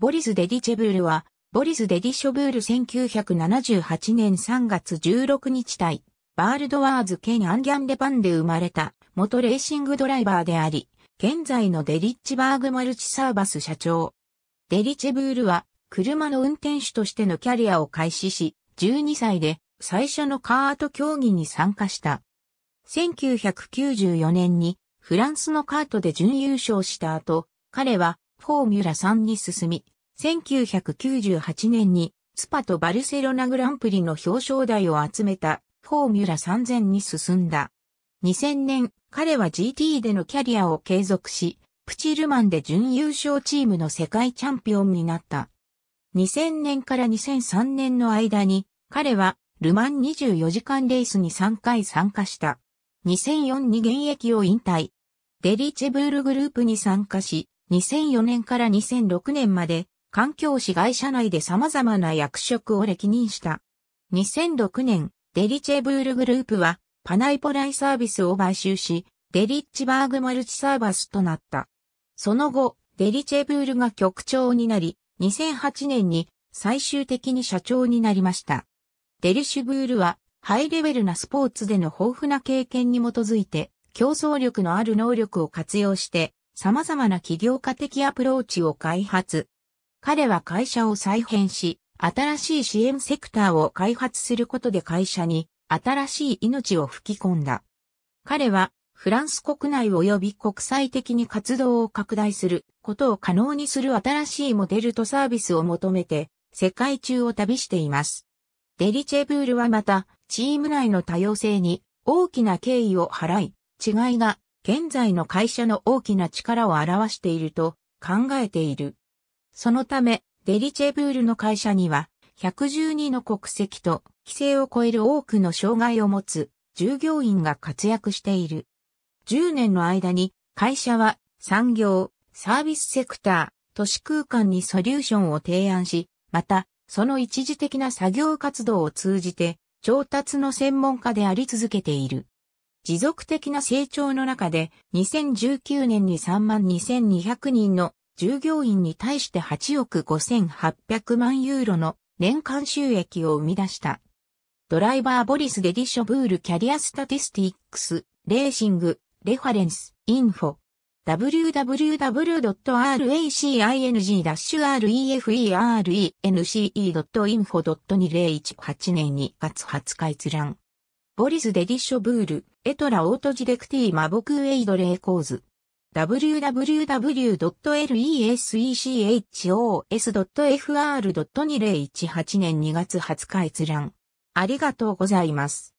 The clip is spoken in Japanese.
ボリス・デディチェブールは、ボリス・デディショブール1978年3月16日対、バールドワーズ県アンギャンデパンで生まれた、元レーシングドライバーであり、現在のデリッチバーグマルチサーバス社長。デリチェブールは、車の運転手としてのキャリアを開始し、12歳で最初のカート競技に参加した。1994年にフランスのカートで準優勝した後、彼はフォーミュラ3に進み、1998年にスパとバルセロナグランプリの表彰台を集めたフォーミュラ3000に進んだ。2000年、彼は GT でのキャリアを継続し、プチルマンで準優勝チームの世界チャンピオンになった。2000年から2003年の間に、彼はルマン24時間レースに3回参加した。2004に現役を引退。デリチェブールグループに参加し、2004年から2006年まで環境市会社内で様々な役職を歴任した。2006年、デリチェブールグループはパナイポライサービスを買収し、デリッチバーグマルチサーバスとなった。その後、デリチェブールが局長になり、2008年に最終的に社長になりました。デリシュブールはハイレベルなスポーツでの豊富な経験に基づいて競争力のある能力を活用して様々な企業家的アプローチを開発。彼は会社を再編し、新しい支援セクターを開発することで会社に新しい命を吹き込んだ。彼はフランス国内及び国際的に活動を拡大することを可能にする新しいモデルとサービスを求めて世界中を旅しています。デリチェブールはまたチーム内の多様性に大きな敬意を払い、違いが現在の会社の大きな力を表していると考えている。そのため、デリチェブールの会社には、112の国籍と規制を超える多くの障害を持つ従業員が活躍している。10年の間に会社は産業、サービスセクター、都市空間にソリューションを提案し、また、その一時的な作業活動を通じて、調達の専門家であり続けている。持続的な成長の中で2019年に3万2200人の従業員に対して8億5800万ユーロの年間収益を生み出した。ドライバーボリス・デディショブール・キャリア・スタティスティックス、レーシング、レファレンス、インフォ。www.racing-referne.info.2018 年2月20日閲覧。ボリス・デディッショブール、エトラ・オート・ジデクティ・マボクウェイド・レイコーズ。www.lesechos.fr.2018 年2月20日閲覧。ありがとうございます。